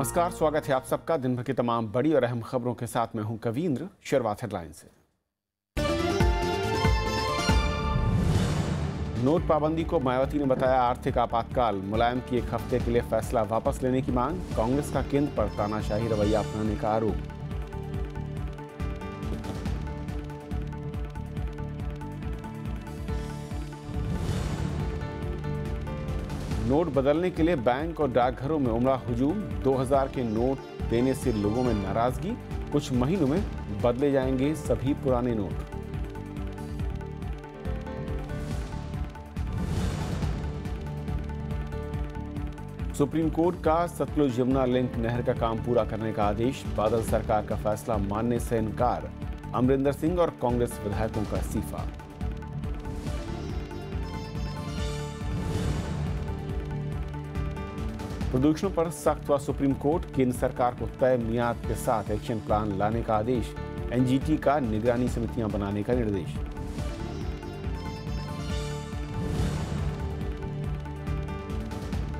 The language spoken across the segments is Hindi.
नमस्कार स्वागत है आप सबका दिन भर की तमाम बड़ी और अहम खबरों के साथ मैं हूं कवींद्र शुरुआत हेडलाइन से नोट पाबंदी को मायावती ने बताया आर्थिक आपातकाल मुलायम की एक हफ्ते के लिए फैसला वापस लेने की मांग कांग्रेस का केंद्र पर तानाशाही रवैया अपनाने का आरोप नोट बदलने के लिए बैंक और डाकघरों में उमड़ा हुजूम 2000 के नोट देने से लोगों में नाराजगी कुछ महीनों में बदले जाएंगे सभी पुराने नोट सुप्रीम कोर्ट का सतलुज यमुना लिंक नहर का काम पूरा करने का आदेश बादल सरकार का फैसला मानने से इनकार अमरिंदर सिंह और कांग्रेस विधायकों का इस्तीफा प्रदूषणों पर सख्त हुआ सुप्रीम कोर्ट केंद्र सरकार को तय मियाद के साथ एक्शन प्लान लाने का आदेश एनजीटी का निगरानी समितियां बनाने का निर्देश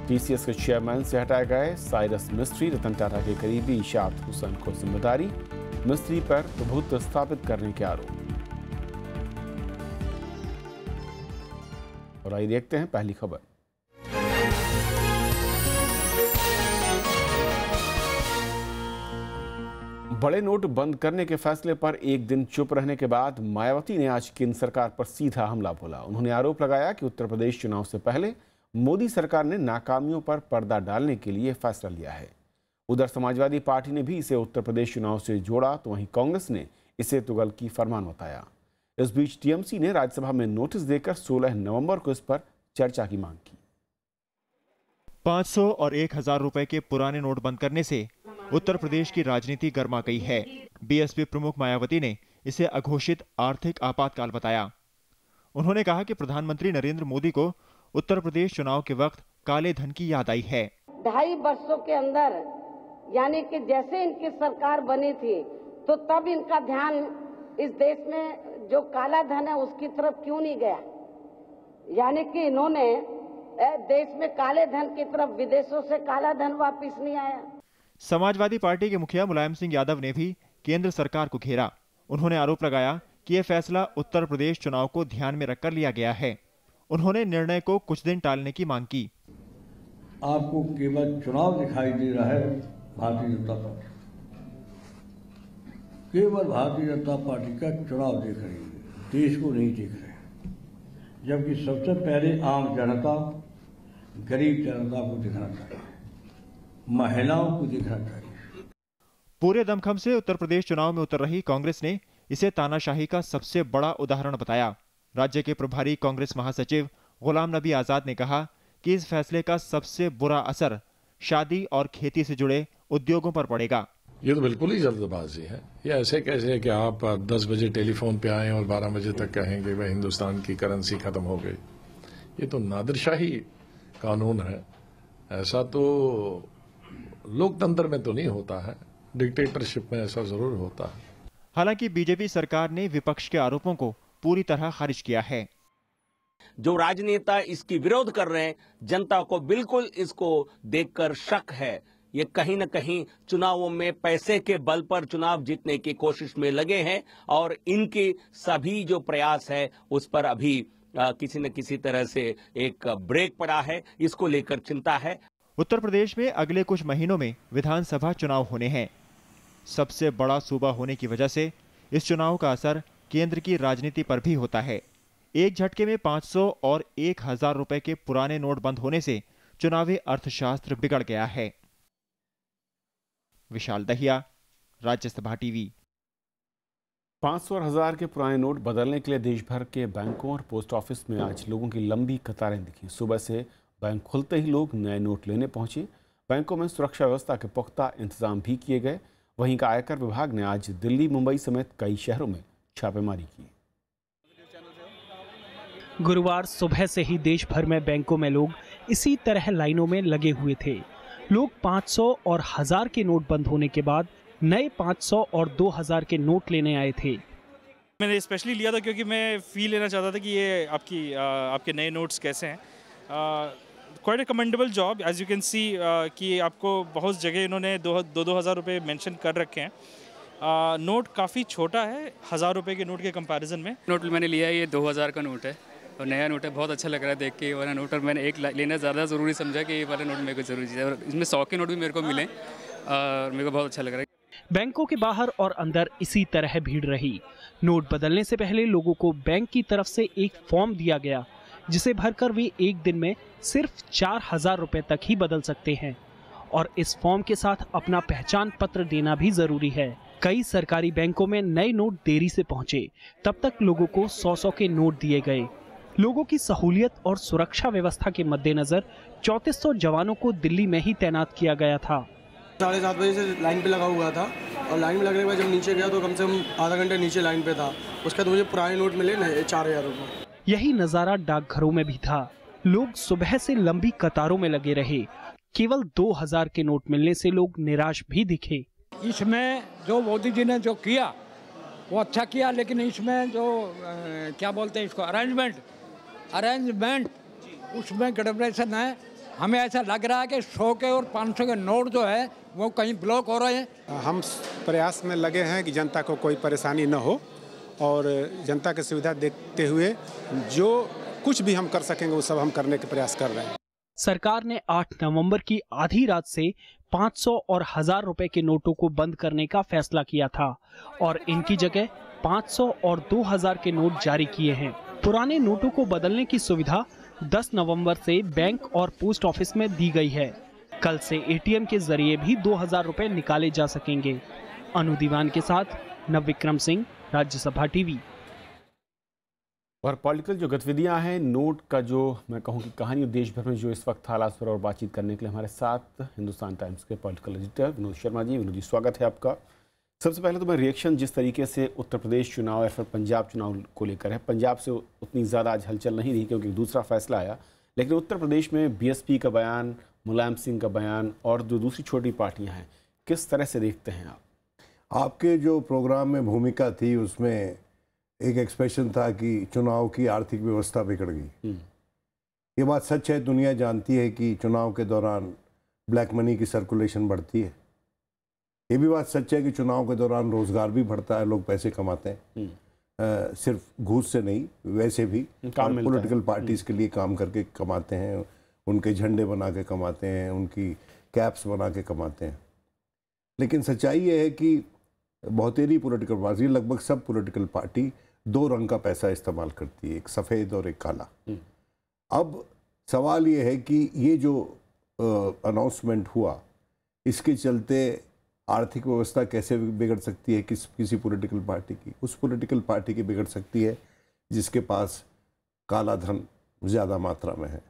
टीसीएस के चेयरमैन से हटाए गए साइरस मिस्त्री रतन टाटा के करीबी इशाद हुसैन को जिम्मेदारी मिस्त्री पर प्रभुत्व स्थापित करने के आरोप और आइए देखते हैं पहली खबर बड़े नोट बंद करने के फैसले पर एक दिन चुप रहने के बाद मायावती ने आज केंद्र सरकार पर सीधा हमला बोला उन्होंने आरोप लगाया कि उत्तर प्रदेश चुनाव से पहले मोदी सरकार ने नाकामियों पर पर्दा डालने के लिए फैसला लिया है उधर समाजवादी पार्टी ने भी इसे उत्तर प्रदेश चुनाव से जोड़ा तो वहीं कांग्रेस ने इसे तुगल की फरमान बताया इस बीच टीएमसी ने राज्यसभा में नोटिस देकर 16 नवंबर को इस पर चर्चा की मांग की 500 और 1000 रुपए के पुराने नोट बंद करने से उत्तर प्रदेश की राजनीति गर्मा गई है बीएसपी प्रमुख मायावती ने इसे अघोषित आर्थिक आपातकाल बताया उन्होंने कहा कि प्रधानमंत्री नरेंद्र मोदी को उत्तर प्रदेश चुनाव के वक्त काले धन की याद आई है ढाई वर्षों के अंदर यानी कि जैसे इनकी सरकार बनी थी तो तब इनका ध्यान इस देश में जो काला धन है उसकी तरफ क्यों नहीं गया यानी कि इन्होंने देश में काले धन की तरफ विदेशों से काला धन वापस नहीं आया समाजवादी पार्टी के मुखिया मुलायम सिंह यादव ने भी केंद्र सरकार को घेरा उन्होंने आरोप लगाया कि यह फैसला उत्तर प्रदेश चुनाव को ध्यान में रखकर लिया गया है उन्होंने निर्णय को कुछ दिन टालने की मांग की आपको केवल चुनाव दिखाई दे रहा है भारतीय जनता पार्टी केवल भारतीय जनता पार्टी का चुनाव देख रही है देश को नहीं देख रहे जबकि सबसे पहले आम जनता गरीब जनता को दिखाना चाहिए महिलाओं को दिखाता कर पूरे दमखम से उत्तर प्रदेश चुनाव में उतर रही कांग्रेस ने इसे तानाशाही का सबसे बड़ा उदाहरण बताया राज्य के प्रभारी कांग्रेस महासचिव गुलाम नबी आजाद ने कहा कि इस फैसले का सबसे बुरा असर शादी और खेती से जुड़े उद्योगों पर पड़ेगा ये तो बिल्कुल ही जल्दबाजी है ये ऐसे कैसे है कि आप 10 बजे टेलीफोन पे आए और 12 बजे तक कहेंगे वह हिंदुस्तान की करेंसी खत्म हो गई ये तो नादरशाही कानून है ऐसा तो लोकतंत्र में तो नहीं होता है डिक्टेटरशिप में ऐसा जरूर होता है हालांकि बीजेपी सरकार ने विपक्ष के आरोपों को पूरी तरह खारिज किया है जो राजनेता इसकी विरोध कर रहे हैं जनता को बिल्कुल इसको देखकर शक है ये कहीं न कहीं चुनावों में पैसे के बल पर चुनाव जीतने की कोशिश में लगे हैं और इनके सभी जो प्रयास है उस पर अभी आ, किसी न किसी तरह से एक ब्रेक पड़ा है इसको लेकर चिंता है उत्तर प्रदेश में अगले कुछ महीनों में विधानसभा चुनाव होने हैं सबसे बड़ा सूबा होने की वजह से इस चुनाव का असर केंद्र की राजनीति पर भी होता है एक झटके में 500 और एक हजार रुपए के पुराने नोट बंद होने से चुनावी अर्थशास्त्र बिगड़ गया है विशाल दहिया राज्यसभा टीवी पांच सौ हज़ार के पुराने नोट बदलने के लिए देश भर के बैंकों और पोस्ट ऑफिस में आज लोगों की लंबी कतारें दिखी सुबह से बैंक खुलते ही लोग नए नोट लेने पहुंचे बैंकों में सुरक्षा व्यवस्था के पुख्ता इंतजाम भी किए गए वहीं का आयकर विभाग ने आज दिल्ली मुंबई समेत कई शहरों में छापेमारी की गुरुवार सुबह से ही देश भर में बैंकों में लोग इसी तरह लाइनों में लगे हुए थे लोग 500 और हजार के नोट बंद होने के बाद नए 500 और 2000 के नोट लेने आए थे मैंने स्पेशली लिया था क्योंकि मैं फील लेना चाहता था कि ये आपकी आपके नए नोट्स कैसे हैं quite a commendable job as you can see कि आपको बहुत जगह इन्होंने दो दो, दो हज़ार रुपये मैंशन कर रखे हैं आ, uh, नोट काफ़ी छोटा है हज़ार रुपये के नोट के कंपैरिजन में नोट मैंने लिया है ये दो हज़ार का नोट है और नया नोट है बहुत अच्छा लग रहा है देख के वाला नोट और मैंने एक लेना ज़्यादा ज़रूरी समझा कि ये वाला नोट मेरे को ज़रूरी है और इसमें सौ के नोट भी मेरे को मिले और मेरे को बहुत अच्छा लग रहा है बैंकों के बाहर और अंदर इसी तरह भीड़ रही नोट बदलने से पहले लोगों को बैंक की तरफ से एक फॉर्म दिया गया जिसे भरकर वे एक दिन में सिर्फ चार हजार रुपए तक ही बदल सकते हैं और इस फॉर्म के साथ अपना पहचान पत्र देना भी जरूरी है कई सरकारी बैंकों में नए नोट देरी से पहुंचे तब तक लोगों को सौ सौ के नोट दिए गए लोगों की सहूलियत और सुरक्षा व्यवस्था के मद्देनजर सौ जवानों को दिल्ली में ही तैनात किया गया था साढ़े सात बजे से लाइन पे लगा हुआ था और लाइन में लगने के बाद जब नीचे गया तो कम से कम आधा घंटे नीचे लाइन पे था उसके बाद मुझे पुराने नोट मिले चार हज़ार रुपये यही नज़ारा डाकघरों में भी था लोग सुबह से लंबी कतारों में लगे रहे केवल 2000 के नोट मिलने से लोग निराश भी दिखे इसमें जो मोदी जी ने जो किया वो अच्छा किया लेकिन इसमें जो ए, क्या बोलते हैं इसको अरेंजमेंट अरेंजमेंट उसमें गड़बड़ेशन है हमें ऐसा लग रहा है कि सौ के और पाँच सौ के नोट जो है वो कहीं ब्लॉक हो रहे हैं हम प्रयास में लगे हैं कि जनता को कोई परेशानी न हो और जनता की सुविधा देखते हुए जो कुछ भी हम कर सकेंगे वो सब हम करने के प्रयास कर रहे हैं सरकार ने 8 नवंबर की आधी रात से 500 और हजार रुपए के नोटों को बंद करने का फैसला किया था और इनकी जगह 500 और 2000 के नोट जारी किए हैं पुराने नोटों को बदलने की सुविधा 10 नवंबर से बैंक और पोस्ट ऑफिस में दी गई है कल से एटीएम के जरिए भी दो हजार निकाले जा सकेंगे अनु दीवान के साथ नवविक्रम सिंह राज्यसभा टीवी और पॉलिटिकल जो गतिविधियां हैं नोट का जो मैं कहूं कि कहानी देश भर में जो इस वक्त हालात पर और बातचीत करने के लिए हमारे साथ हिंदुस्तान टाइम्स के पॉलिटिकल एडिटर विनोद शर्मा जी विनोद जी स्वागत है आपका सबसे पहले तो मैं रिएक्शन जिस तरीके से उत्तर प्रदेश चुनाव या फिर पंजाब चुनाव को लेकर है पंजाब से उतनी ज़्यादा आज हलचल नहीं रही क्योंकि दूसरा फैसला आया लेकिन उत्तर प्रदेश में बी का बयान मुलायम सिंह का बयान और जो दूसरी छोटी पार्टियाँ हैं किस तरह से देखते हैं आप आपके जो प्रोग्राम में भूमिका थी उसमें एक एक्सप्रेशन था कि चुनाव की आर्थिक व्यवस्था बिगड़ गई हम्म। ये बात सच है दुनिया जानती है कि चुनाव के दौरान ब्लैक मनी की सर्कुलेशन बढ़ती है ये भी बात सच है कि चुनाव के दौरान रोज़गार भी बढ़ता है लोग पैसे कमाते हैं आ, हम्म। सिर्फ घूस से नहीं वैसे भी काम पॉलिटिकल पार्टीज़ हम्म। के लिए काम करके कमाते हैं उनके झंडे बना के कमाते हैं उनकी कैप्स बना के कमाते हैं लेकिन सच्चाई ये है कि बहुतेरी पॉलिटिकल पार्टी लगभग सब पॉलिटिकल पार्टी दो रंग का पैसा इस्तेमाल करती है एक सफ़ेद और एक काला हम्म। अब सवाल ये है कि ये जो अनाउंसमेंट हुआ इसके चलते आर्थिक व्यवस्था कैसे बिगड़ सकती है किस किसी पॉलिटिकल पार्टी की उस पॉलिटिकल पार्टी की बिगड़ सकती है जिसके पास काला धन ज़्यादा मात्रा में है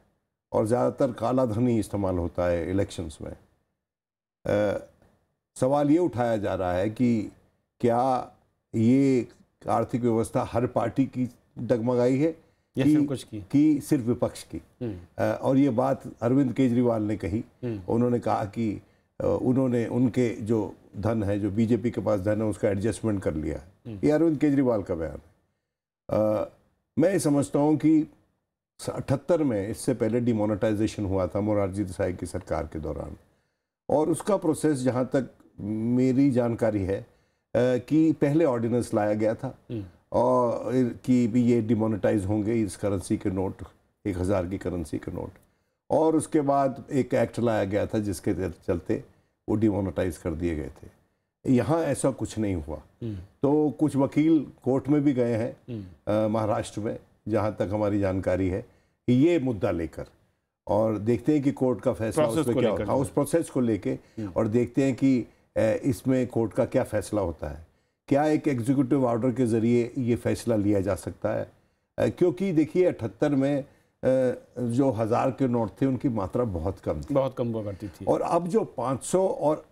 और ज़्यादातर काला धन ही इस्तेमाल होता है इलेक्शंस में आ, सवाल ये उठाया जा रहा है कि क्या ये आर्थिक व्यवस्था हर पार्टी की डगमगाई है या कि, सिर्फ कुछ की कि सिर्फ विपक्ष की हम्म। और ये बात अरविंद केजरीवाल ने कही हम्म। उन्होंने कहा कि उन्होंने उनके जो धन है जो बीजेपी के पास धन है उसका एडजस्टमेंट कर लिया है हम्म। ये अरविंद केजरीवाल का बयान है मैं समझता हूँ कि अठहत्तर में इससे पहले डिमोनेटाइजेशन हुआ था मोरारजी देसाई की सरकार के दौरान और उसका प्रोसेस जहाँ तक मेरी जानकारी है कि पहले ऑर्डिनेंस लाया गया था हम्म। और कि भी ये डिमोनेटाइज होंगे इस करेंसी के नोट एक हज़ार की करेंसी के नोट और उसके बाद एक एक्ट लाया गया था जिसके चलते वो डिमोनेटाइज कर दिए गए थे यहाँ ऐसा कुछ नहीं हुआ हम्म। तो कुछ वकील कोर्ट में भी गए हैं हम्म। महाराष्ट्र में जहाँ तक हमारी जानकारी है कि ये मुद्दा लेकर और देखते हैं कि कोर्ट का फैसला क्या हाँ, उस प्रोसेस को लेके और देखते हैं कि इसमें कोर्ट का क्या फ़ैसला होता है क्या एक एग्जीक्यूटिव ऑर्डर के ज़रिए ये फ़ैसला लिया जा सकता है क्योंकि देखिए अठहत्तर में जो हज़ार के नोट थे उनकी मात्रा बहुत कम थी बहुत कम हुआ करती थी और अब जो 500 और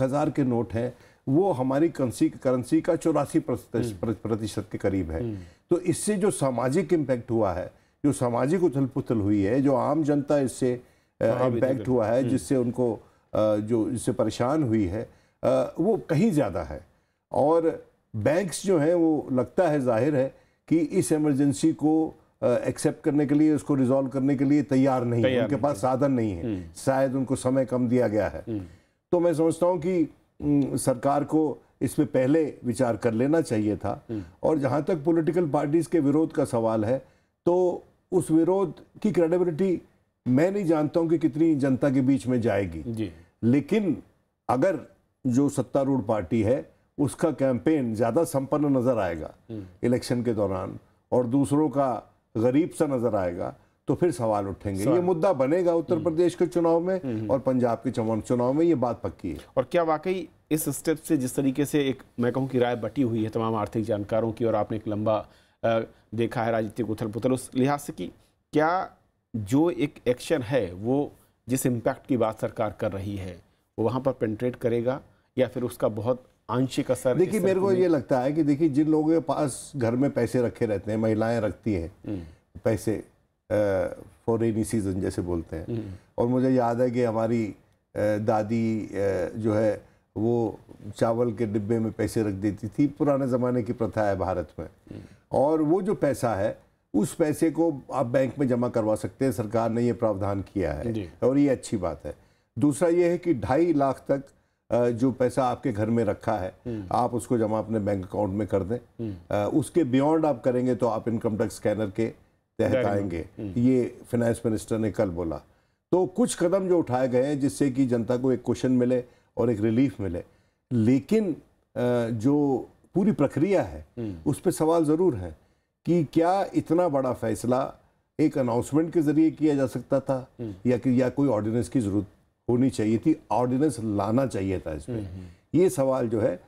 हज़ार के नोट हैं वो हमारी कंसी करेंसी का चौरासी हम्म। प्रतिशत के करीब है हम्म। तो इससे जो सामाजिक इम्पैक्ट हुआ है जो सामाजिक उथल पुथल हुई है जो आम जनता इससे इम्पैक्ट हुआ है हम्म। जिससे उनको जो इससे परेशान हुई है वो कहीं ज़्यादा है और बैंक्स जो हैं वो लगता है जाहिर है कि इस एमरजेंसी को एक्सेप्ट करने के लिए उसको रिजॉल्व करने के लिए तैयार नहीं है उनके पास साधन नहीं है हम्म। शायद उनको समय कम दिया गया है हम्म। तो मैं समझता हूँ कि सरकार को इस पर पहले विचार कर लेना चाहिए था हम्म। और जहाँ तक पॉलिटिकल पार्टीज़ के विरोध का सवाल है तो उस विरोध की क्रेडिबिलिटी मैं नहीं जानता हूँ कि कितनी जनता के बीच में जाएगी लेकिन अगर जो सत्तारूढ़ पार्टी है उसका कैंपेन ज़्यादा संपन्न नज़र आएगा इलेक्शन हम्म। के दौरान और दूसरों का गरीब सा नज़र आएगा तो फिर सवाल उठेंगे ये मुद्दा बनेगा उत्तर हम्म। प्रदेश के चुनाव में हम्म, और पंजाब के चुनाव में ये बात पक्की है और क्या वाकई इस स्टेप से जिस तरीके से एक मैं कहूँ कि राय बटी हुई है तमाम आर्थिक जानकारों की और आपने एक लंबा देखा है राजनीतिक उथल पुथल उस लिहाज से कि क्या जो एक एक्शन है वो जिस इम्पैक्ट की बात सरकार कर रही है वो वहाँ पर पेंट्रेट करेगा या फिर उसका बहुत आंशिक असर देखिए मेरे को ये लगता है कि देखिए जिन लोगों के पास घर में पैसे रखे रहते हैं महिलाएं रखती हैं हम्म। पैसे फॉर रेनी सीजन जैसे बोलते हैं हम्म। और मुझे याद है कि हमारी दादी जो है वो चावल के डिब्बे में पैसे रख देती थी पुराने ज़माने की प्रथा है भारत में हम्म। और वो जो पैसा है उस पैसे को आप बैंक में जमा करवा सकते हैं सरकार ने ये प्रावधान किया है और ये अच्छी बात है दूसरा ये है कि ढाई लाख तक जो पैसा आपके घर में रखा है हम्म। आप उसको जमा अपने बैंक अकाउंट में कर दें हम्म। उसके बियॉन्ड आप करेंगे तो आप इनकम टैक्स स्कैनर के तहत आएंगे हम्म। ये फाइनेंस मिनिस्टर ने कल बोला तो कुछ कदम जो उठाए गए हैं जिससे कि जनता को एक क्वेश्चन मिले और एक रिलीफ मिले लेकिन जो पूरी प्रक्रिया है उस पर सवाल ज़रूर है कि क्या इतना बड़ा फैसला एक अनाउंसमेंट के जरिए किया जा सकता था हम्म। या कि या कोई ऑर्डिनेंस की जरूरत होनी चाहिए थी ऑर्डिनेंस लाना चाहिए था इसमें हम्म, हम्म। ये सवाल जो है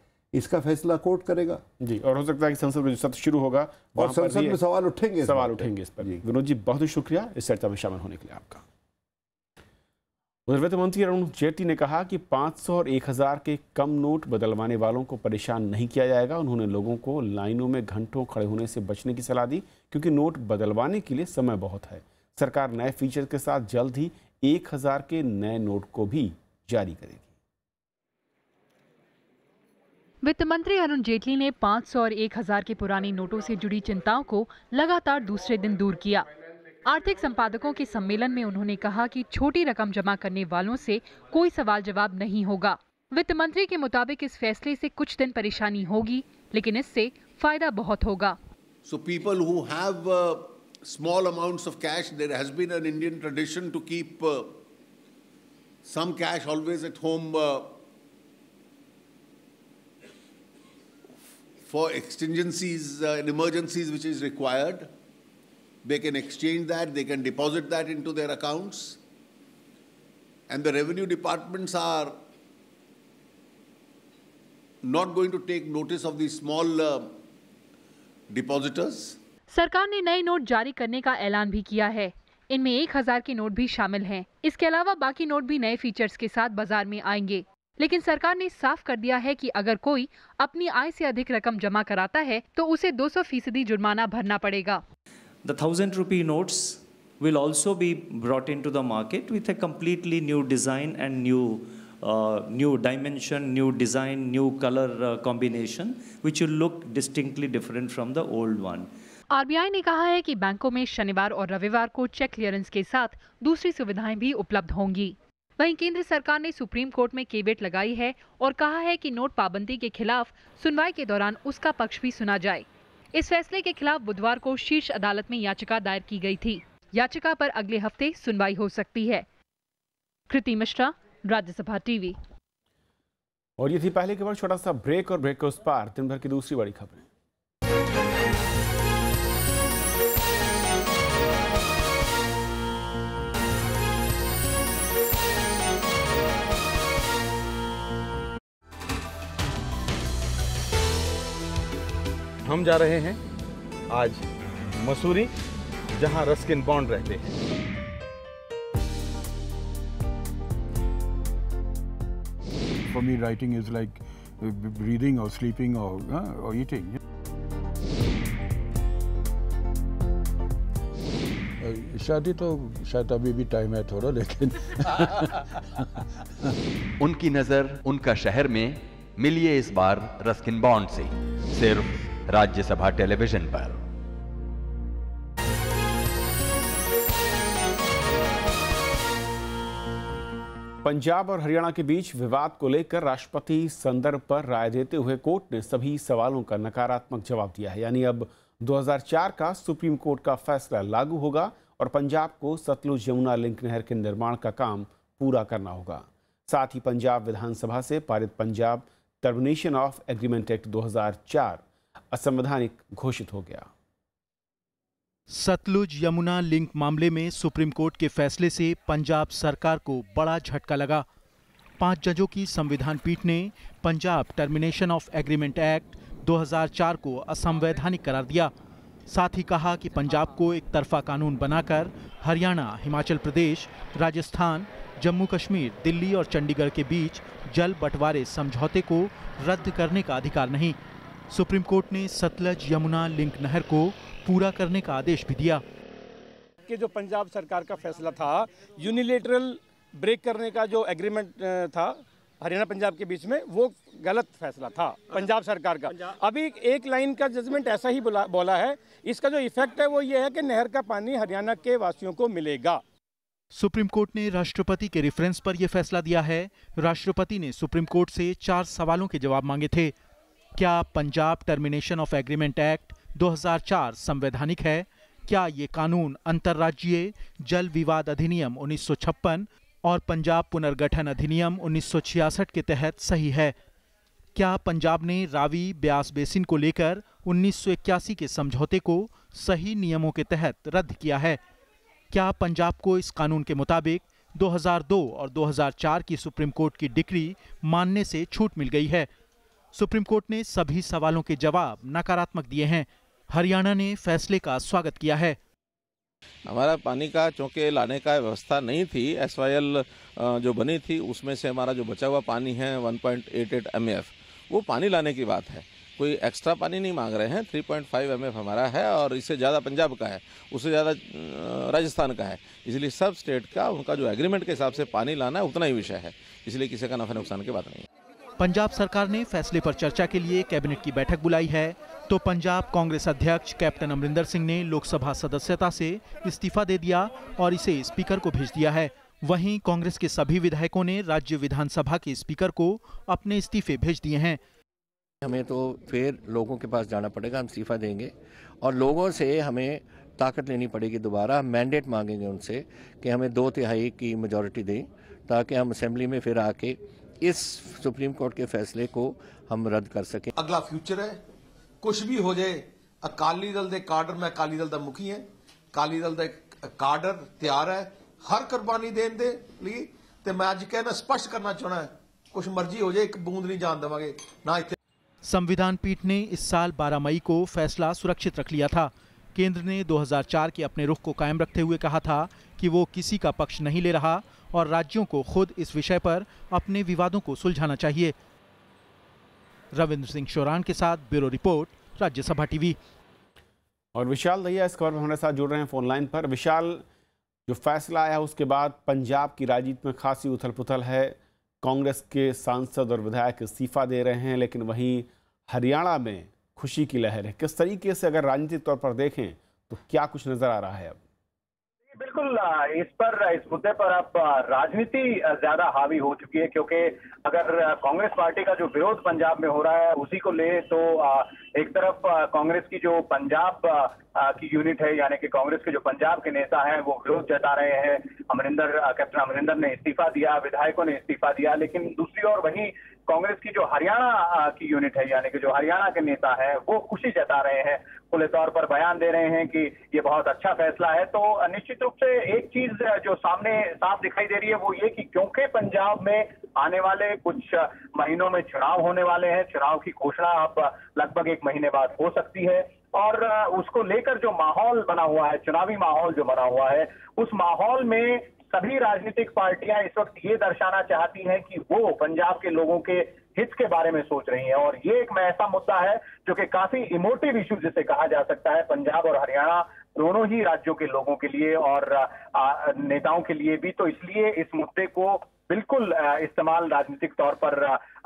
इसका फैसला कोर्ट करेगा जी और हो सकता है कि संसद में जो सत्र शुरू होगा और संसद में सवाल उठेंगे सवाल उठेंगे इस पर विनोद जी बहुत शुक्रिया इस चर्चा में शामिल होने के लिए आपका उधर वित्त मंत्री अरुण जेटली ने कहा कि 500 और 1000 के कम नोट बदलवाने वालों को परेशान नहीं किया जाएगा उन्होंने लोगों को लाइनों में घंटों खड़े होने से बचने की सलाह दी क्योंकि नोट बदलवाने के लिए समय बहुत है सरकार नए फीचर के साथ जल्द ही 1000 के नए नोट को भी जारी करेगी वित्त मंत्री अरुण जेटली ने 500 और 1000 के पुराने नोटों से जुड़ी चिंताओं को लगातार दूसरे दिन दूर किया आर्थिक संपादकों के सम्मेलन में उन्होंने कहा कि छोटी रकम जमा करने वालों से कोई सवाल जवाब नहीं होगा वित्त मंत्री के मुताबिक इस फैसले से कुछ दिन परेशानी होगी लेकिन इससे फायदा बहुत होगा so people who have small amounts of cash there has been an Indian tradition to keep some cash always at home for exigencies in emergencies which is required They can exchange that, they can deposit that into their accounts. And the revenue departments are not going to take notice of these small uh, depositors. सरकार ने नए नोट जारी करने का ऐलान भी किया है इनमें एक हजार के नोट भी शामिल हैं इसके अलावा बाकी नोट भी नए फीचर्स के साथ बाजार में आएंगे लेकिन सरकार ने साफ कर दिया है कि अगर कोई अपनी आय से अधिक रकम जमा कराता है तो उसे 200 फीसदी जुर्माना भरना पड़ेगा The thousand rupee notes will also be brought into the market with a completely new design and new, uh, new dimension, new design, new color uh, combination, which will look distinctly different from the old one. RBI ने कहा है कि बैंकों में शनिवार और रविवार को चेक क्लियरेंस के साथ दूसरी सुविधाएं भी उपलब्ध होंगी वहीं केंद्र सरकार ने सुप्रीम कोर्ट में केवेट लगाई है और कहा है कि नोट पाबंदी के खिलाफ सुनवाई के दौरान उसका पक्ष भी सुना जाए इस फैसले के खिलाफ बुधवार को शीर्ष अदालत में याचिका दायर की गई थी याचिका पर अगले हफ्ते सुनवाई हो सकती है कृति मिश्रा राज्यसभा टीवी और ये थी पहले के बाद छोटा सा ब्रेक और ब्रेक के उस पार दिन भर की दूसरी बड़ी खबरें हम जा रहे हैं आज मसूरी जहां रस्किन बॉन्ड रहते हैं For me, writing is like uh, breathing or sleeping or uh, or eating. Uh, शादी तो शायद अभी भी टाइम है थोड़ा लेकिन उनकी नज़र उनका शहर में मिलिए इस बार रस्किन बॉन्ड से सिर्फ राज्यसभा टेलीविजन पर पंजाब और हरियाणा के बीच विवाद को लेकर राष्ट्रपति संदर्भ पर राय देते हुए कोर्ट ने सभी सवालों का नकारात्मक जवाब दिया है यानी अब 2004 का सुप्रीम कोर्ट का फैसला लागू होगा और पंजाब को सतलुज यमुना लिंक नहर के निर्माण का काम पूरा करना होगा साथ ही पंजाब विधानसभा से पारित Punjab termination of agreement act 2004 असंवैधानिक घोषित हो गया सतलुज यमुना लिंक मामले में सुप्रीम कोर्ट के फैसले से पंजाब सरकार को बड़ा झटका लगा पांच जजों की संविधान पीठ ने Punjab termination of agreement act 2004 को असंवैधानिक करार दिया साथ ही कहा कि पंजाब को एक तरफा कानून बनाकर हरियाणा हिमाचल प्रदेश राजस्थान जम्मू कश्मीर दिल्ली और चंडीगढ़ के बीच जल बंटवारे समझौते को रद्द करने का अधिकार नहीं सुप्रीम कोर्ट ने सतलज यमुना लिंक नहर को पूरा करने का आदेश भी दिया कि जो पंजाब सरकार का फैसला था यूनिलेटरल ब्रेक करने का जो एग्रीमेंट था हरियाणा पंजाब के बीच में वो गलत फैसला था पंजाब सरकार का अभी एक लाइन का जजमेंट ऐसा ही बोला बोला है इसका जो इफेक्ट है वो ये है कि नहर का पानी हरियाणा के वासियों को मिलेगा सुप्रीम कोर्ट ने राष्ट्रपति के रेफरेंस पर यह फैसला दिया है राष्ट्रपति ने सुप्रीम कोर्ट से चार सवालों के जवाब मांगे थे क्या Punjab termination of agreement act 2004 संवैधानिक है क्या ये कानून अंतर्राज्यीय जल विवाद अधिनियम उन्नीस और पंजाब पुनर्गठन अधिनियम उन्नीस के तहत सही है क्या पंजाब ने रावी ब्यास बेसिन को लेकर उन्नीस के समझौते को सही नियमों के तहत रद्द किया है क्या पंजाब को इस कानून के मुताबिक 2002 और 2004 की सुप्रीम कोर्ट की डिक्री मानने से छूट मिल गई है सुप्रीम कोर्ट ने सभी सवालों के जवाब नकारात्मक दिए हैं हरियाणा ने फैसले का स्वागत किया है हमारा पानी का चौके लाने का व्यवस्था नहीं थी एस जो बनी थी उसमें से हमारा जो बचा हुआ पानी है 1.88 पॉइंट वो पानी लाने की बात है कोई एक्स्ट्रा पानी नहीं मांग रहे हैं 3.5 पॉइंट हमारा है और इससे ज़्यादा पंजाब का है उससे ज़्यादा राजस्थान का है इसलिए सब स्टेट का उनका जो एग्रीमेंट के हिसाब से पानी लाना है उतना ही विषय है इसलिए किसी का नफा नुकसान की बात नहीं है पंजाब सरकार ने फैसले पर चर्चा के लिए कैबिनेट की बैठक बुलाई है तो पंजाब कांग्रेस अध्यक्ष कैप्टन अमरिंदर सिंह ने लोकसभा सदस्यता से इस्तीफा दे दिया और इसे स्पीकर को भेज दिया है वहीं कांग्रेस के सभी विधायकों ने राज्य विधानसभा के स्पीकर को अपने इस्तीफे भेज दिए हैं हमें तो फिर लोगों के पास जाना पड़ेगा हम इस्तीफा देंगे और लोगों से हमें ताकत लेनी पड़ेगी दोबारा मैंडेट मांगेंगे उनसे कि हमें दो तिहाई की मेजोरिटी दें ताकि हम असेंबली में फिर आके इस सुप्रीम कोर्ट के फैसले को हम रद्द कर सकें अगला फ्यूचर है कुछ भी हो जाए अकाली दल के कार्डर ਮੈਂ अकाली दल का मुखी है अकाली दल ਦਾ ਕਾਡਰ ਤਿਆਰ ਹੈ ਹਰ ਕੁਰਬਾਨੀ ਦੇਣ ਦੇ ਲਈ ਤੇ ਮੈਂ ਅੱਜ ਕਹਿਣਾ ਸਪਸ਼ਟ ਕਰਨਾ ਚਾਹਣਾ ਕੁਝ ਮਰਜ਼ੀ ਹੋ ਜਾਏ ਇੱਕ ਬੂੰਦ नहीं जान देवे ना इतने संविधान पीठ ने इस साल 12 मई को फैसला सुरक्षित रख लिया था केंद्र ने 2004 के अपने रुख को कायम रखते हुए कहा था कि वो किसी का पक्ष नहीं ले रहा और राज्यों को खुद इस विषय पर अपने विवादों को सुलझाना चाहिए रविंद्र सिंह शोरान के साथ ब्यूरो रिपोर्ट राज्यसभा टीवी और विशाल दैया इस खबर में हमारे साथ जुड़ रहे हैं फोनलाइन पर विशाल जो फैसला आया उसके बाद पंजाब की राजनीति में खासी उथल पुथल है कांग्रेस के सांसद और विधायक इस्तीफा दे रहे हैं लेकिन वहीं हरियाणा में खुशी की लहर है किस तरीके से अगर राजनीतिक तौर पर देखें तो क्या कुछ नज़र आ रहा है अब बिल्कुल इस पर इस मुद्दे पर अब राजनीति ज्यादा हावी हो चुकी है क्योंकि अगर कांग्रेस पार्टी का जो विरोध पंजाब में हो रहा है उसी को ले तो एक तरफ कांग्रेस की जो पंजाब की यूनिट है यानी कि कांग्रेस के जो पंजाब के नेता हैं वो विरोध जता रहे हैं अमरिंदर कैप्टन अमरिंदर ने इस्तीफा दिया विधायकों ने इस्तीफा दिया लेकिन दूसरी ओर वहीं कांग्रेस की जो हरियाणा की यूनिट है यानी कि जो हरियाणा के नेता है वो खुशी जता रहे हैं खुले तौर पर बयान दे रहे हैं कि ये बहुत अच्छा फैसला है तो निश्चित रूप से एक चीज जो सामने साफ दिखाई दे रही है वो ये कि क्योंकि पंजाब में आने वाले कुछ महीनों में चुनाव होने वाले हैं चुनाव की घोषणा अब लगभग एक महीने बाद हो सकती है और उसको लेकर जो माहौल बना हुआ है चुनावी माहौल जो बना हुआ है उस माहौल में सभी राजनीतिक पार्टियां इस वक्त ये दर्शाना चाहती हैं कि वो पंजाब के लोगों के हित के बारे में सोच रही हैं और ये एक ऐसा मुद्दा है जो कि काफी इमोटिव इशू जिसे कहा जा सकता है पंजाब और हरियाणा दोनों ही राज्यों के लोगों के लिए और नेताओं के लिए भी तो इसलिए इस मुद्दे को बिल्कुल इस्तेमाल राजनीतिक तौर पर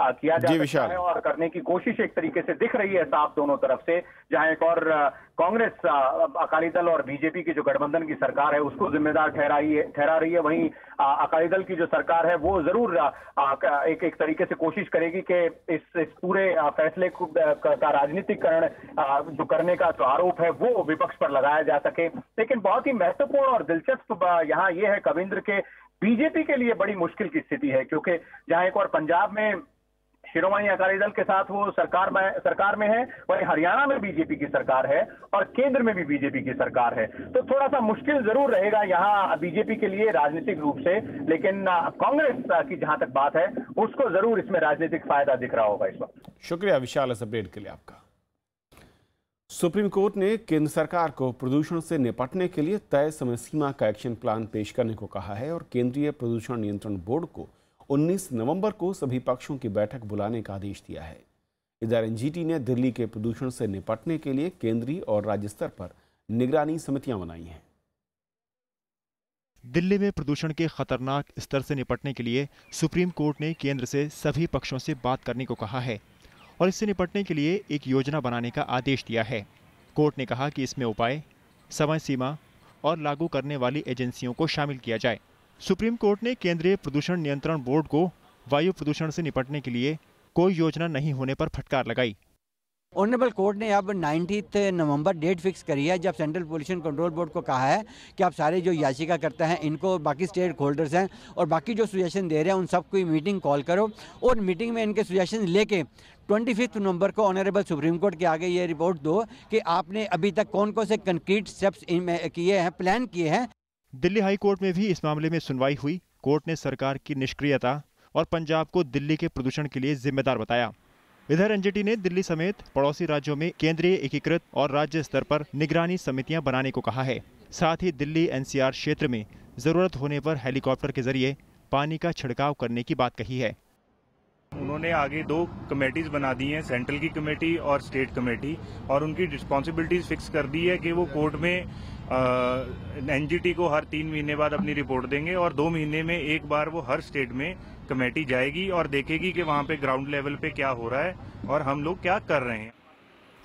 किया जा सकता है और करने की कोशिश एक तरीके से दिख रही है साफ दोनों तरफ से जहां एक और कांग्रेस अकाली दल और बीजेपी की जो गठबंधन की सरकार है उसको जिम्मेदार ठहराई ठहरा रही है वहीं अकाली दल की जो सरकार है वो जरूर एक एक तरीके से कोशिश करेगी कि इस, इस पूरे फैसले का राजनीतिकरण जो करने का जो आरोप है वो विपक्ष पर लगाया जा सके लेकिन बहुत ही महत्वपूर्ण और दिलचस्प यहाँ ये है कविंद्र के बीजेपी के लिए बड़ी मुश्किल की स्थिति है क्योंकि जहां एक और पंजाब में शिरोमणि अकाली दल के साथ वो सरकार में सरकार में है वहीं हरियाणा में बीजेपी की सरकार है और केंद्र में भी बीजेपी की सरकार है तो थोड़ा सा मुश्किल जरूर रहेगा यहाँ बीजेपी के लिए राजनीतिक रूप से लेकिन कांग्रेस की जहां तक बात है उसको जरूर इसमें राजनीतिक फायदा दिख रहा होगा इस वक्त शुक्रिया विशाल इस अपडेट के लिए आपका सुप्रीम कोर्ट ने केंद्र सरकार को प्रदूषण से निपटने के लिए तय समय सीमा का एक्शन प्लान पेश करने को कहा है और केंद्रीय प्रदूषण नियंत्रण बोर्ड को 19 नवंबर को सभी पक्षों की बैठक बुलाने का आदेश दिया है इधर एनजीटी ने दिल्ली के प्रदूषण से निपटने के लिए केंद्रीय और राज्य स्तर पर निगरानी समितियां बनाई हैं दिल्ली में प्रदूषण के खतरनाक स्तर से निपटने के लिए सुप्रीम कोर्ट ने केंद्र से सभी पक्षों से बात करने को कहा है और इससे निपटने के लिए एक योजना बनाने का आदेश दिया है कोर्ट ने कहा कि इसमें उपाय समय सीमा और लागू करने वाली एजेंसियों को शामिल किया जाए सुप्रीम कोर्ट ने केंद्रीय प्रदूषण नियंत्रण बोर्ड को वायु प्रदूषण से निपटने के लिए कोई योजना नहीं होने पर फटकार लगाई ऑनरेबल कोर्ट ने अब नाइन्टीथ नवंबर डेट फिक्स करी है जब सेंट्रल पोल्यूशन कंट्रोल बोर्ड को कहा है कि आप सारे जो याचिका करते हैं इनको बाकी स्टेट होल्डर्स हैं और बाकी जो सुजेशन दे रहे हैं उन सबको मीटिंग कॉल करो और मीटिंग में इनके सुजेशन लेके ट्वेंटी फिफ्थ नवंबर को ऑनरेबल सुप्रीम कोर्ट के आगे ये रिपोर्ट दो कि आपने अभी तक कौन कौन से कंक्रीट स्टेप्स किए हैं प्लान किए हैं दिल्ली हाई कोर्ट में भी इस मामले में सुनवाई हुई कोर्ट ने सरकार की निष्क्रियता और पंजाब को दिल्ली के प्रदूषण के लिए जिम्मेदार बताया इधर एनजीटी ने दिल्ली समेत पड़ोसी राज्यों में केंद्रीय एकीकृत और राज्य स्तर पर निगरानी समितियां बनाने को कहा है साथ ही दिल्ली एनसीआर क्षेत्र में जरूरत होने पर हेलीकॉप्टर के जरिए पानी का छिड़काव करने की बात कही है उन्होंने आगे दो कमेटीज बना दी हैं सेंट्रल की कमेटी और स्टेट कमेटी और उनकी रिस्पॉन्सिबिलिटीज फिक्स कर दी है कि वो कोर्ट में एनजीटी को हर तीन महीने बाद अपनी रिपोर्ट देंगे और दो महीने में एक बार वो हर स्टेट में कमेटी जाएगी और देखेगी कि वहाँ पे ग्राउंड लेवल पे क्या हो रहा है और हम लोग क्या कर रहे हैं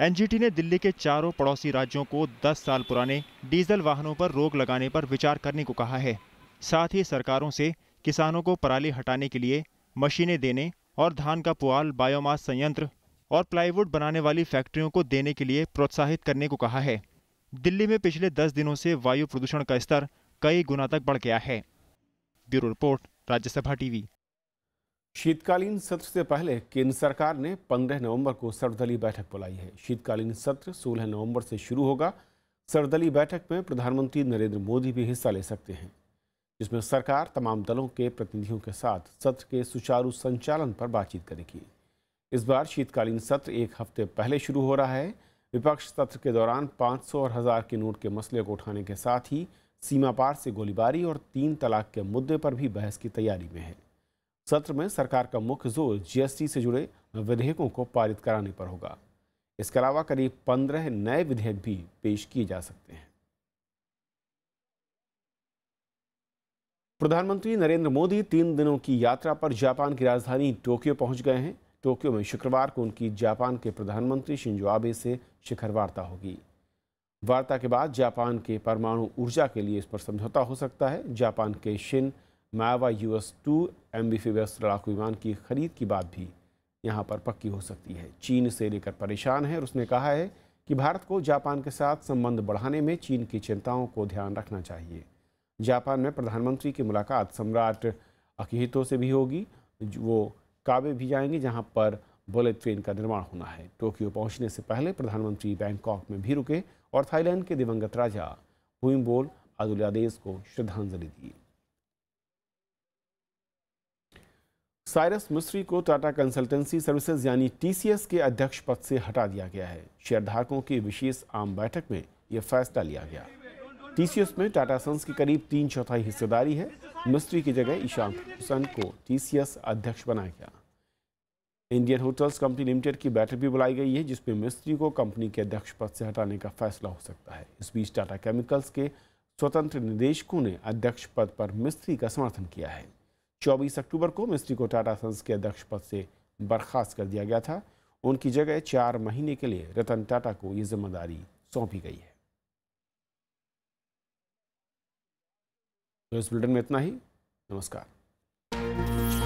एनजीटी ने दिल्ली के चारों पड़ोसी राज्यों को 10 साल पुराने डीजल वाहनों पर रोक लगाने पर विचार करने को कहा है साथ ही सरकारों से किसानों को पराली हटाने के लिए मशीनें देने और धान का पुआल बायोमास संयंत्र और प्लाईवुड बनाने वाली फैक्ट्रियों को देने के लिए प्रोत्साहित करने को कहा है दिल्ली में पिछले दस दिनों से वायु प्रदूषण का स्तर कई गुना तक बढ़ गया है ब्यूरो रिपोर्ट राज्यसभा टीवी शीतकालीन सत्र से पहले केंद्र सरकार ने 15 नवंबर को सर्वदलीय बैठक बुलाई है शीतकालीन सत्र 16 नवंबर से शुरू होगा सर्वदलीय बैठक में प्रधानमंत्री नरेंद्र मोदी भी हिस्सा ले सकते हैं जिसमें सरकार तमाम दलों के प्रतिनिधियों के साथ सत्र के सुचारू संचालन पर बातचीत करेगी इस बार शीतकालीन सत्र एक हफ्ते पहले शुरू हो रहा है विपक्ष सत्र के दौरान पाँच और हज़ार के नोट के मसले को उठाने के साथ ही सीमा पार से गोलीबारी और तीन तलाक के मुद्दे पर भी बहस की तैयारी में है सत्र में सरकार का मुख्य जोर जीएसटी से जुड़े विधेयकों को पारित कराने पर होगा इसके अलावा करीब पंद्रह नए विधेयक भी पेश किए जा सकते हैं प्रधानमंत्री नरेंद्र मोदी तीन दिनों की यात्रा पर जापान की राजधानी टोक्यो पहुंच गए हैं टोक्यो में शुक्रवार को उनकी जापान के प्रधानमंत्री शिंजो आबे से शिखर वार्ता होगी वार्ता के बाद जापान के परमाणु ऊर्जा के लिए इस पर समझौता हो सकता है जापान के ShinMaywa US two am amphibious लड़ाकू विमान की खरीद की बात भी यहाँ पर पक्की हो सकती है चीन से लेकर परेशान है और उसने कहा है कि भारत को जापान के साथ संबंध बढ़ाने में चीन की चिंताओं को ध्यान रखना चाहिए जापान में प्रधानमंत्री की मुलाकात सम्राट अकीहितों से भी होगी वो काबे भी जाएंगे जहाँ पर बुलेट ट्रेन का निर्माण होना है टोक्यो पहुंचने से पहले प्रधानमंत्री बैंकॉक में भी रुके और थाईलैंड के दिवंगत राजा हुइम्बोल अदुल्यादेस को श्रद्धांजलि दी साइरस मिस्री को टाटा कंसल्टेंसी सर्विसेज यानी टीसीएस के अध्यक्ष पद से हटा दिया गया है शेयरधारकों की विशेष आम बैठक में यह फैसला लिया गया टीसीएस में टाटा सन्स की करीब तीन चौथाई हिस्सेदारी है मिस्त्री की जगह ईशान हुसैन को टीसीएस अध्यक्ष बनाया गया इंडियन होटल्स कंपनी लिमिटेड की बैठक भी बुलाई गई है जिसमें मिस्त्री को कंपनी के अध्यक्ष पद से हटाने का फैसला हो सकता है इस बीच टाटा केमिकल्स के स्वतंत्र निदेशकों ने अध्यक्ष पद पर मिस्त्री का समर्थन किया है 24 अक्टूबर को मिस्त्री को टाटा सन्स के अध्यक्ष पद से बर्खास्त कर दिया गया था उनकी जगह चार महीने के लिए रतन टाटा को ये जिम्मेदारी सौंपी गई है तो इस बुलेटिन में इतना ही नमस्कार